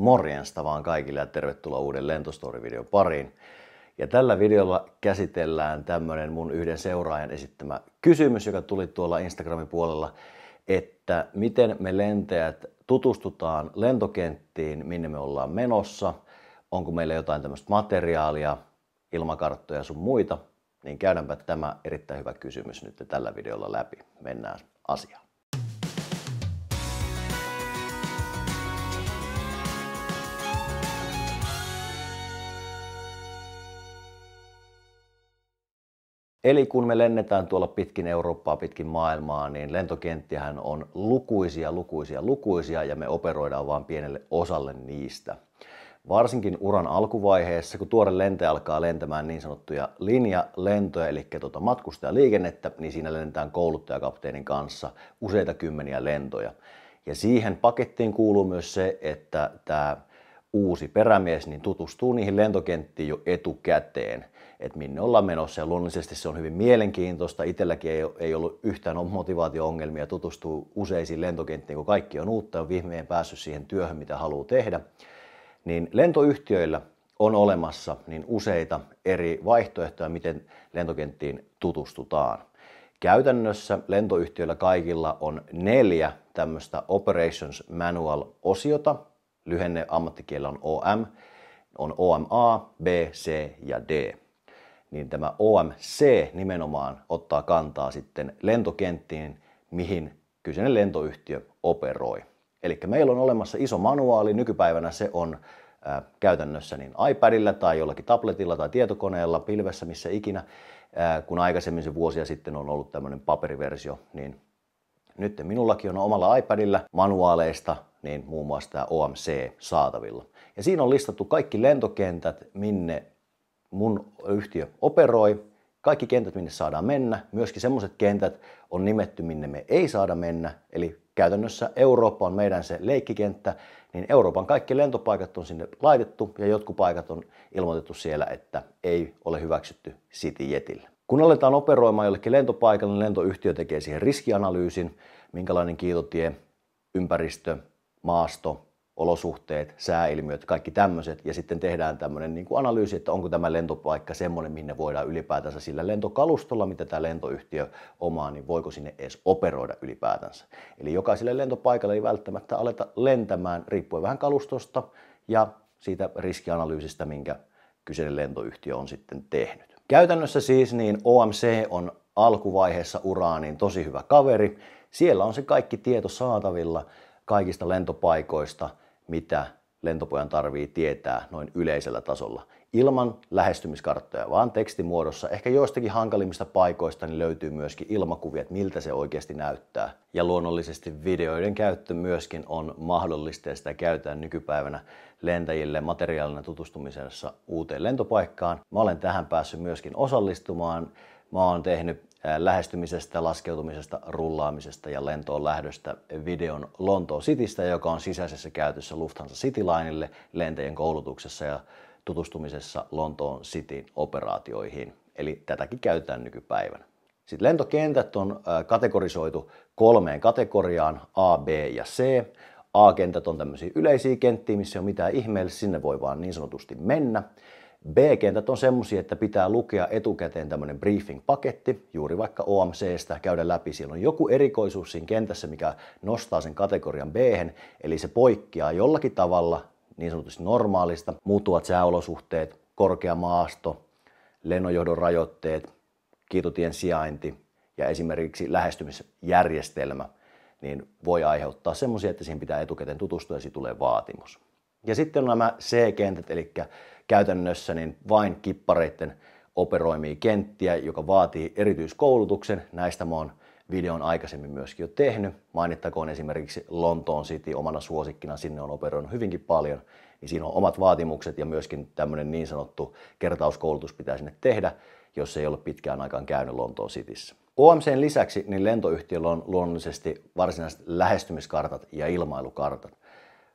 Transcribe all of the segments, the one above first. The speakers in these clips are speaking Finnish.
Morjesta vaan kaikille ja tervetuloa uuden lentostori videon pariin. Ja tällä videolla käsitellään tämmönen mun yhden seuraajan esittämä kysymys, joka tuli tuolla Instagramin puolella, että miten me lentäjät tutustutaan lentokenttiin, minne me ollaan menossa, onko meillä jotain tämmöistä materiaalia, ilmakarttoja sun muita, niin käydäänpä tämä erittäin hyvä kysymys nyt tällä videolla läpi. Mennään asiaan. Eli kun me lennetään tuolla pitkin Eurooppaa, pitkin maailmaa, niin lentokenttiähän on lukuisia, lukuisia, lukuisia ja me operoidaan vain pienelle osalle niistä. Varsinkin uran alkuvaiheessa, kun tuore lente alkaa lentämään niin sanottuja linjalentoja, eli tuota matkustajaliikennettä, niin siinä lennetään kouluttajakapteenin kanssa useita kymmeniä lentoja. Ja siihen pakettiin kuuluu myös se, että tämä uusi perämies niin tutustuu niihin lentokenttiin jo etukäteen että minne ollaan menossa. Ja luonnollisesti se on hyvin mielenkiintoista. Itselläkin ei, ei ollut yhtään motivaatio-ongelmia tutustua useisiin lentokenttiin, kun kaikki on uutta ja vihmeen päässyt siihen työhön, mitä haluaa tehdä. Niin lentoyhtiöillä on olemassa niin useita eri vaihtoehtoja, miten lentokenttiin tutustutaan. Käytännössä lentoyhtiöillä kaikilla on neljä tämmöistä Operations Manual-osiota, lyhenne ammattikielellä on OM, on OMA, B, C ja D niin tämä OMC nimenomaan ottaa kantaa sitten lentokenttiin, mihin kyseinen lentoyhtiö operoi. Eli meillä on olemassa iso manuaali, nykypäivänä se on ää, käytännössä niin iPadilla tai jollakin tabletilla tai tietokoneella, pilvessä, missä ikinä, ää, kun aikaisemmin se vuosia sitten on ollut tämmöinen paperiversio, niin nyt minullakin on omalla iPadilla manuaaleista niin muun muassa tämä OMC saatavilla. Ja siinä on listattu kaikki lentokentät, minne mun yhtiö operoi, kaikki kentät, minne saadaan mennä, myöskin semmoiset kentät on nimetty, minne me ei saada mennä, eli käytännössä Eurooppa on meidän se leikkikenttä, niin Euroopan kaikki lentopaikat on sinne laitettu ja jotkut paikat on ilmoitettu siellä, että ei ole hyväksytty jetillä. Kun aletaan operoimaan jollekin lentopaikalle, niin lentoyhtiö tekee siihen riskianalyysin, minkälainen kiitotie, ympäristö, maasto, olosuhteet, sääilmiöt, kaikki tämmöiset, ja sitten tehdään tämmöinen niin kuin analyysi, että onko tämä lentopaikka semmoinen, minne voidaan ylipäätänsä sillä lentokalustolla, mitä tämä lentoyhtiö omaa, niin voiko sinne edes operoida ylipäätänsä. Eli jokaiselle lentopaikalle ei välttämättä aleta lentämään, riippuen vähän kalustosta ja siitä riskianalyysistä, minkä kyseinen lentoyhtiö on sitten tehnyt. Käytännössä siis niin OMC on alkuvaiheessa uraa niin tosi hyvä kaveri. Siellä on se kaikki tieto saatavilla kaikista lentopaikoista – mitä lentopojan tarvii tietää noin yleisellä tasolla. Ilman lähestymiskarttoja, vaan tekstimuodossa. Ehkä joistakin hankalimmista paikoista niin löytyy myöskin ilmakuvia, että miltä se oikeasti näyttää. Ja luonnollisesti videoiden käyttö myöskin on mahdollista ja sitä käytetään nykypäivänä lentäjille materiaalina tutustumisessa uuteen lentopaikkaan. Mä olen tähän päässyt myöskin osallistumaan. Mä oon tehnyt lähestymisestä, laskeutumisesta, rullaamisesta ja lentoon lähdöstä videon Lontoon Citystä, joka on sisäisessä käytössä Lufthansa Citylineille lentäjien koulutuksessa ja tutustumisessa Lontoon Cityn operaatioihin. Eli tätäkin käytetään nykypäivänä. Sitten lentokentät on kategorisoitu kolmeen kategoriaan, A, B ja C. A-kentät on tämmöisiä yleisiä kenttiä, missä ei ole mitään ihmeellistä, sinne voi vaan niin sanotusti mennä. B-kentät on semmoisia, että pitää lukea etukäteen tämmöinen briefing-paketti, juuri vaikka OMCstä käydä läpi. Siellä on joku erikoisuus siinä kentässä, mikä nostaa sen kategorian b eli se poikkeaa jollakin tavalla niin sanotusti normaalista, muuttuvat sääolosuhteet, korkea maasto, lennonjohdon rajoitteet, kiitotien sijainti ja esimerkiksi lähestymisjärjestelmä, niin voi aiheuttaa semmoisia, että siihen pitää etukäteen tutustua ja siitä tulee vaatimus. Ja sitten on nämä C-kentät, eli käytännössä niin vain kippareiden operoimia kenttiä, joka vaatii erityiskoulutuksen. Näistä mä oon videon aikaisemmin myöskin jo tehnyt. Mainittakoon esimerkiksi Lontoon City omana suosikkina, sinne on operoinut hyvinkin paljon, niin siinä on omat vaatimukset ja myöskin tämmöinen niin sanottu kertauskoulutus pitää sinne tehdä, jos ei ole pitkään aikaan käynyt Lontoon Cityssä. OMCn lisäksi niin lentoyhtiöllä on luonnollisesti varsinaiset lähestymiskartat ja ilmailukartat.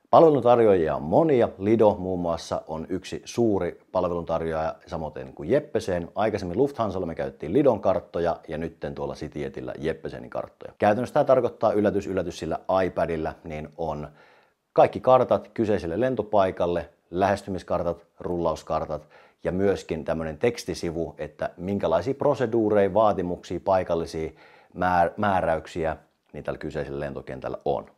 Palveluntarjoajia on monia. Lido muun muassa on yksi suuri palveluntarjoaja, samoin kuin Jeppeseen. Aikaisemmin Lufthansalla me käyttiin Lidon karttoja ja nyt tuolla Cityetillä Jeppesenin karttoja. Käytännössä tämä tarkoittaa yllätys yllätys sillä iPadilla, niin on kaikki kartat kyseiselle lentopaikalle, lähestymiskartat, rullauskartat ja myöskin tämmöinen tekstisivu, että minkälaisia proseduureja, vaatimuksia, paikallisia määräyksiä niin tällä kyseisellä lentokentällä on.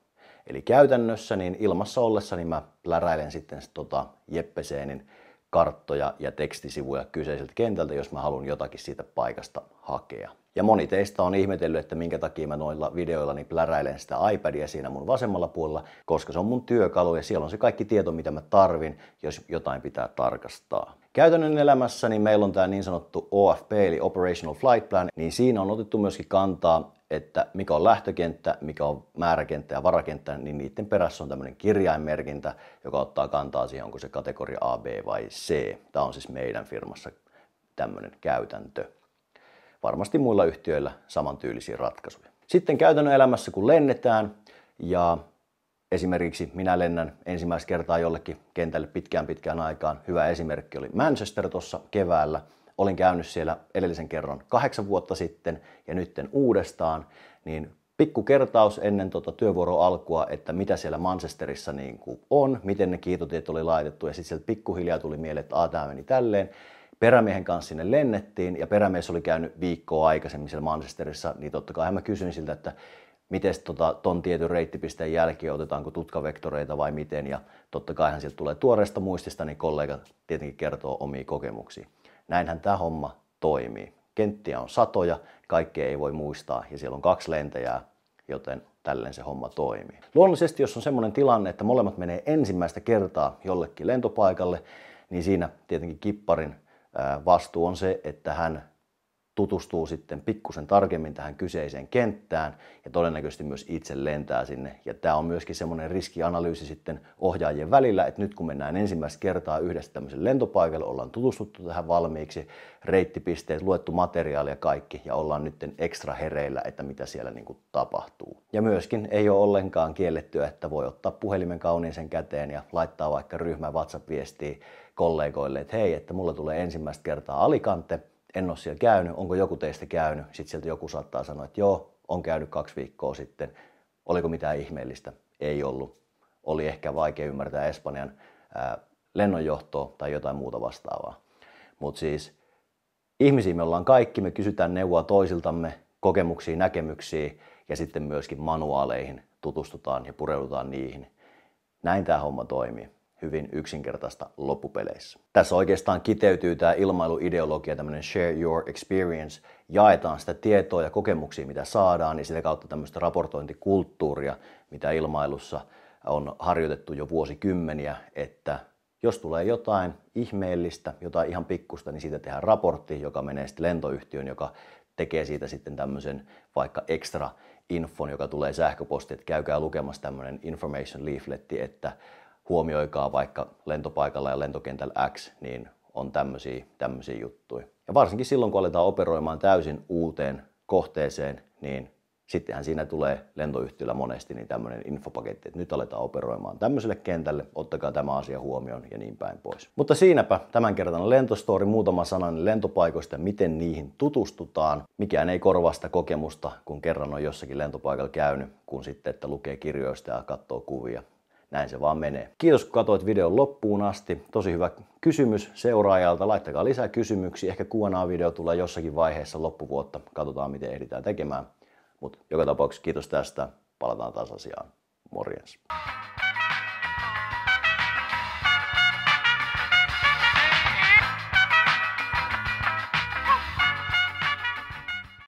Eli käytännössä niin ilmassa ollessa niin mä läräilen sitten tota Jeppeseenin karttoja ja tekstisivuja kyseiseltä kentältä, jos mä haluan jotakin siitä paikasta hakea. Ja moni teistä on ihmetellyt, että minkä takia mä noilla videoilla niin pläräilen sitä iPadia siinä mun vasemmalla puolella, koska se on mun työkalu ja siellä on se kaikki tieto, mitä mä tarvin, jos jotain pitää tarkastaa. Käytännön elämässä niin meillä on tämä niin sanottu OFP eli Operational Flight Plan, niin siinä on otettu myöskin kantaa että mikä on lähtökenttä, mikä on määräkenttä ja varakenttä, niin niiden perässä on tämmöinen kirjainmerkintä, joka ottaa kantaa siihen, onko se kategoria A, B vai C. Tämä on siis meidän firmassa tämmöinen käytäntö. Varmasti muilla yhtiöillä samantyyllisiä ratkaisuja. Sitten käytännön elämässä, kun lennetään ja esimerkiksi minä lennän ensimmäistä kertaa jollekin kentälle pitkään pitkään aikaan. Hyvä esimerkki oli Manchester tuossa keväällä olin käynyt siellä edellisen kerran kahdeksan vuotta sitten ja nytten uudestaan, niin pikku kertaus ennen tuota työvuoron alkua, että mitä siellä Manchesterissa niin kuin on, miten ne kiitotiet oli laitettu ja sitten sieltä pikkuhiljaa tuli mieleen, että tämä meni tälleen. Perämiehen kanssa sinne lennettiin ja perämies oli käynyt viikkoa aikaisemmin siellä Manchesterissa, niin totta kai mä kysyin siltä, että miten tota, ton tietyn reittipisteen jälkeen otetaanko tutkavektoreita vai miten. Ja totta kaihan sieltä tulee tuoreesta muistista, niin kollega tietenkin kertoo omia kokemuksia. Näinhän tämä homma toimii. Kenttiä on satoja, kaikkea ei voi muistaa ja siellä on kaksi lentäjää, joten tälleen se homma toimii. Luonnollisesti, jos on semmoinen tilanne, että molemmat menee ensimmäistä kertaa jollekin lentopaikalle, niin siinä tietenkin kipparin vastuu on se, että hän tutustuu sitten pikkusen tarkemmin tähän kyseiseen kenttään ja todennäköisesti myös itse lentää sinne. Ja tämä on myöskin semmoinen riskianalyysi sitten ohjaajien välillä, että nyt kun mennään ensimmäistä kertaa yhdessä tämmöisen lentopaikalle, ollaan tutustuttu tähän valmiiksi, reittipisteet, luettu materiaalia kaikki ja ollaan nyt ekstra hereillä, että mitä siellä niin kuin tapahtuu. Ja myöskin ei ole ollenkaan kiellettyä, että voi ottaa puhelimen kauniisen käteen ja laittaa vaikka ryhmä WhatsApp-viestiä kollegoille, että hei, että mulla tulee ensimmäistä kertaa alikante, en ole siellä käynyt, onko joku teistä käynyt, sitten sieltä joku saattaa sanoa, että joo, on käynyt kaksi viikkoa sitten, oliko mitään ihmeellistä, ei ollut, oli ehkä vaikea ymmärtää Espanjan ää, lennonjohtoa tai jotain muuta vastaavaa. Mutta siis ihmisiä me ollaan kaikki, me kysytään neuvoa toisiltamme, kokemuksia, näkemyksiä ja sitten myöskin manuaaleihin tutustutaan ja pureudutaan niihin. Näin tämä homma toimii hyvin yksinkertaista loppupeleissä. Tässä oikeastaan kiteytyy tämä ilmailuideologia, tämmöinen share your experience, jaetaan sitä tietoa ja kokemuksia, mitä saadaan, ja niin sitä kautta tämmöistä raportointikulttuuria, mitä ilmailussa on harjoitettu jo vuosikymmeniä, että jos tulee jotain ihmeellistä, jotain ihan pikkusta, niin siitä tehdään raportti, joka menee sitten lentoyhtiön, joka tekee siitä sitten tämmöisen vaikka extra infon, joka tulee sähköposti, että käykää lukemassa tämmöinen information leafletti, että huomioikaa vaikka lentopaikalla ja lentokentällä X, niin on tämmöisiä, tämmöisiä juttuja. Ja varsinkin silloin, kun aletaan operoimaan täysin uuteen kohteeseen, niin sittenhän siinä tulee lentoyhtiöllä monesti niin tämmöinen infopaketti, että nyt aletaan operoimaan tämmöiselle kentälle, ottakaa tämä asia huomioon ja niin päin pois. Mutta siinäpä kertaan lentostori, muutama sanan lentopaikoista ja miten niihin tutustutaan. Mikään ei korvasta kokemusta, kun kerran on jossakin lentopaikalla käynyt, kun sitten, että lukee kirjoista ja katsoo kuvia näin se vaan menee. Kiitos kun katsoit videon loppuun asti. Tosi hyvä kysymys seuraajalta. Laittakaa lisää kysymyksiä. Ehkä Q&A-video tulee jossakin vaiheessa loppuvuotta. Katsotaan miten ehditään tekemään. Mutta joka tapauksessa kiitos tästä. Palataan taas asiaan. Morjens.